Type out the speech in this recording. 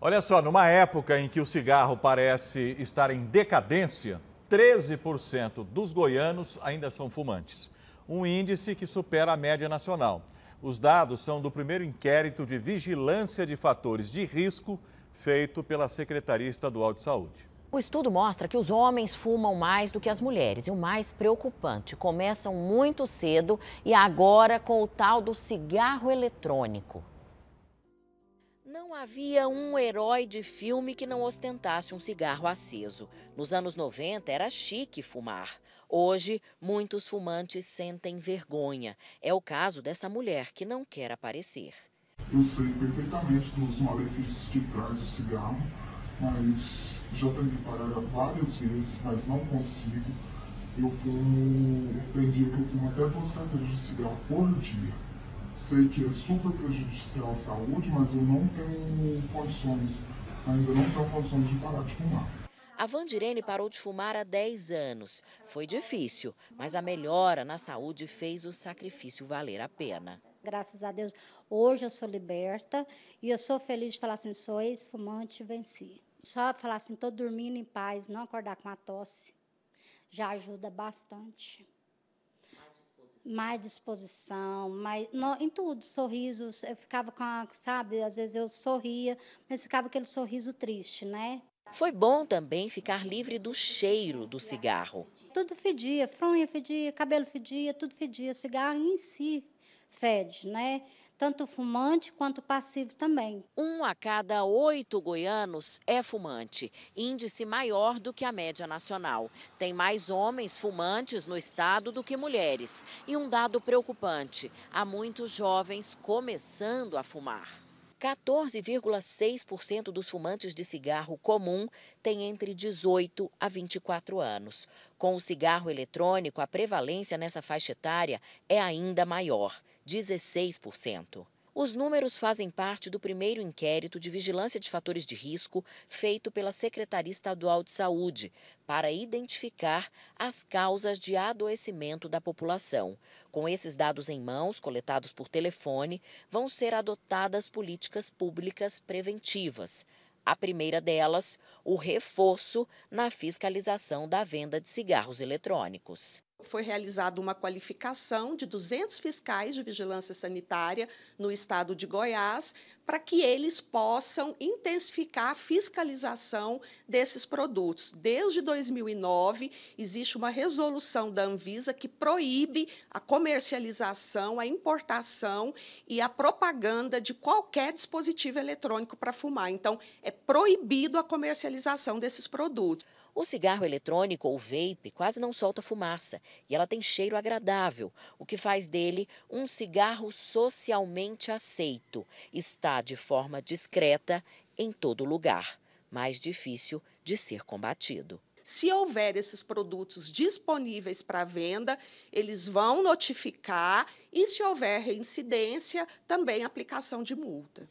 Olha só, numa época em que o cigarro parece estar em decadência, 13% dos goianos ainda são fumantes, um índice que supera a média nacional. Os dados são do primeiro inquérito de vigilância de fatores de risco feito pela Secretaria Estadual de Saúde. O estudo mostra que os homens fumam mais do que as mulheres. E o mais preocupante, começam muito cedo e agora com o tal do cigarro eletrônico. Não havia um herói de filme que não ostentasse um cigarro aceso. Nos anos 90 era chique fumar. Hoje, muitos fumantes sentem vergonha. É o caso dessa mulher que não quer aparecer. Eu sei perfeitamente dos malefícios que traz o cigarro, mas já tentei parar várias vezes, mas não consigo. Eu fumo, tem dia que eu fumo até duas carteiras de cigarro por dia. Sei que é super prejudicial à saúde, mas eu não tenho condições, ainda não tenho condições de parar de fumar. A Vandirene parou de fumar há 10 anos. Foi difícil, mas a melhora na saúde fez o sacrifício valer a pena. Graças a Deus, hoje eu sou liberta e eu sou feliz de falar assim, sou ex-fumante e venci. Só falar assim, estou dormindo em paz, não acordar com a tosse, já ajuda bastante mais disposição, mais, no, em tudo, sorrisos. Eu ficava com, a, sabe, às vezes eu sorria, mas ficava aquele sorriso triste, né? Foi bom também ficar livre do cheiro do cigarro. Tudo fedia, fronha fedia, cabelo fedia, tudo fedia. Cigarro em si fede, né? Tanto fumante quanto passivo também. Um a cada oito goianos é fumante, índice maior do que a média nacional. Tem mais homens fumantes no estado do que mulheres. E um dado preocupante: há muitos jovens começando a fumar. 14,6% dos fumantes de cigarro comum têm entre 18 a 24 anos. Com o cigarro eletrônico, a prevalência nessa faixa etária é ainda maior, 16%. Os números fazem parte do primeiro inquérito de vigilância de fatores de risco feito pela Secretaria Estadual de Saúde para identificar as causas de adoecimento da população. Com esses dados em mãos, coletados por telefone, vão ser adotadas políticas públicas preventivas. A primeira delas, o reforço na fiscalização da venda de cigarros eletrônicos foi realizada uma qualificação de 200 fiscais de vigilância sanitária no estado de Goiás para que eles possam intensificar a fiscalização desses produtos. Desde 2009, existe uma resolução da Anvisa que proíbe a comercialização, a importação e a propaganda de qualquer dispositivo eletrônico para fumar. Então, é proibido a comercialização desses produtos. O cigarro eletrônico ou vape quase não solta fumaça e ela tem cheiro agradável, o que faz dele um cigarro socialmente aceito. Está de forma discreta em todo lugar, mais difícil de ser combatido. Se houver esses produtos disponíveis para venda, eles vão notificar e, se houver reincidência, também aplicação de multa.